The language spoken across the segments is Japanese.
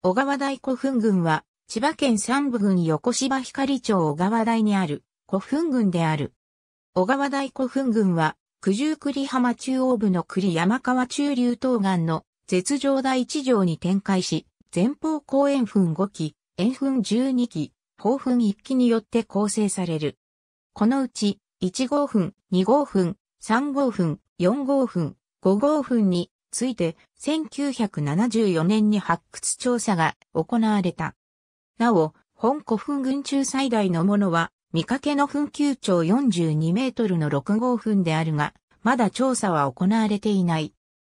小川台古墳群は、千葉県三部郡横芝光町小川台にある古墳群である。小川台古墳群は、九十九里浜中央部の栗山川中流東岸の絶上第地上に展開し、前方後円墳5基、円墳12基、方墳1基によって構成される。このうち、1号墳、2号墳、3号墳、4号墳、5号墳について1974年に発掘調査が行われた。なお、本古墳群中最大のものは、見かけの墳丘長42メートルの6号墳であるが、まだ調査は行われていない。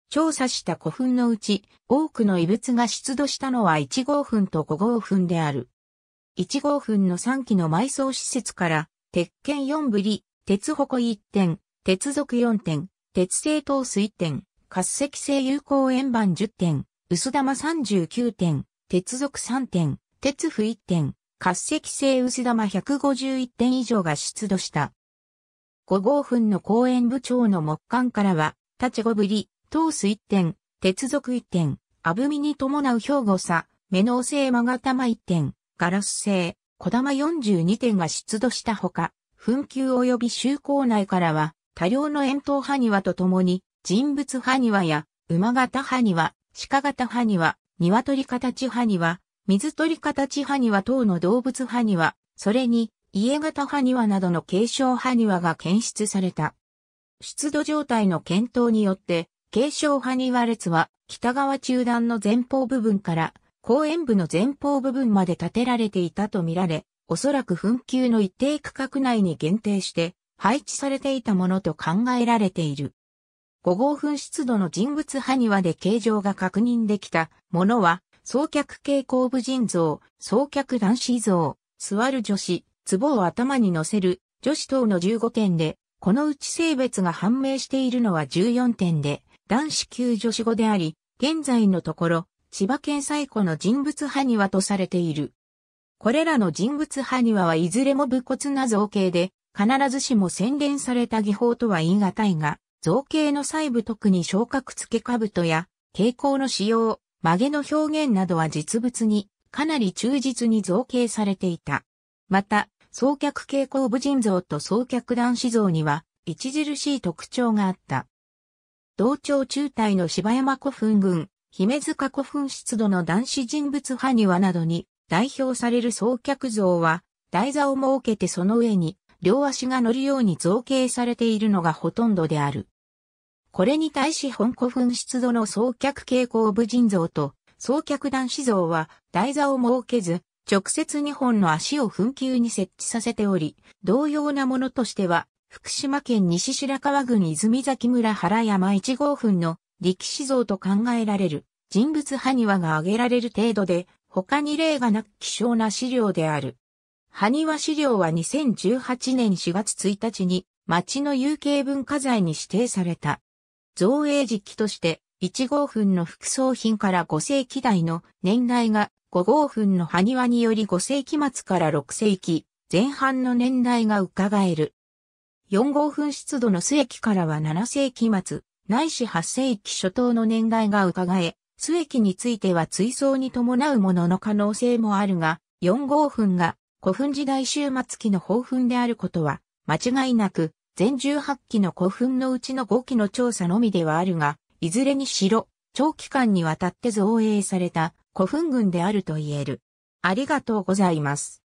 調査した古墳のうち、多くの遺物が出土したのは1号墳と5号墳である。1号墳の3基の埋葬施設から、鉄剣4ぶり、鉄鉾1点、鉄属4点、鉄製ト水点、滑石性有効円盤10点、薄玉39点、鉄属3点、鉄負1点、滑石性薄玉151点以上が出土した。5号墳の公園部長の木管からは、立ち5ぶり、トース1点、鉄属1点、アブミに伴う兵庫差、メノー製マガ玉1点、ガラス製、小玉42点が出土したほか、墳糾及び周行内からは、多量の円筒埴輪と共に、人物派庭や、馬型派庭、鹿型派庭、鶏形派庭、水鳥形派庭等の動物派庭。それに家型派庭などの継承派庭が検出された。出土状態の検討によって、継承派庭列は北側中段の前方部分から公園部の前方部分まで建てられていたとみられ、おそらく墳丘の一定区画内に限定して配置されていたものと考えられている。5号分出度の人物埴輪で形状が確認できたものは、双脚系後部腎像、双脚男子像、座る女子、壺を頭に乗せる女子等の15点で、このうち性別が判明しているのは14点で、男子級女子語であり、現在のところ、千葉県最古の人物埴輪とされている。これらの人物埴輪はいずれも武骨な造形で、必ずしも洗練された技法とは言い難いが、造形の細部特に昇格付け兜や蛍光の使用、曲げの表現などは実物にかなり忠実に造形されていた。また、双脚蛍光部人像と双脚男子像には著しい特徴があった。同調中隊の芝山古墳群、姫塚古墳出土の男子人物派庭などに代表される双脚像は台座を設けてその上に両足が乗るように造形されているのがほとんどである。これに対し本古墳出土の双脚蛍光部人像と双脚男子像は台座を設けず、直接2本の足を墳丘に設置させており、同様なものとしては、福島県西白川郡泉崎村原山1号墳の力士像と考えられる人物埴輪が挙げられる程度で、他に例がなく希少な資料である。埴輪資料は2018年4月1日に町の有形文化財に指定された。造営時期として、1号墳の副葬品から5世紀代の年代が、5号墳の埴輪により5世紀末から6世紀前半の年代が伺える。4号墳湿度の末期からは7世紀末、ないし8世紀初頭の年代が伺え、末期については追葬に伴うものの可能性もあるが、4号墳が古墳時代終末期の宝墳であることは間違いなく全18基の古墳のうちの5基の調査のみではあるが、いずれにしろ、長期間にわたって造営された古墳群であると言える。ありがとうございます。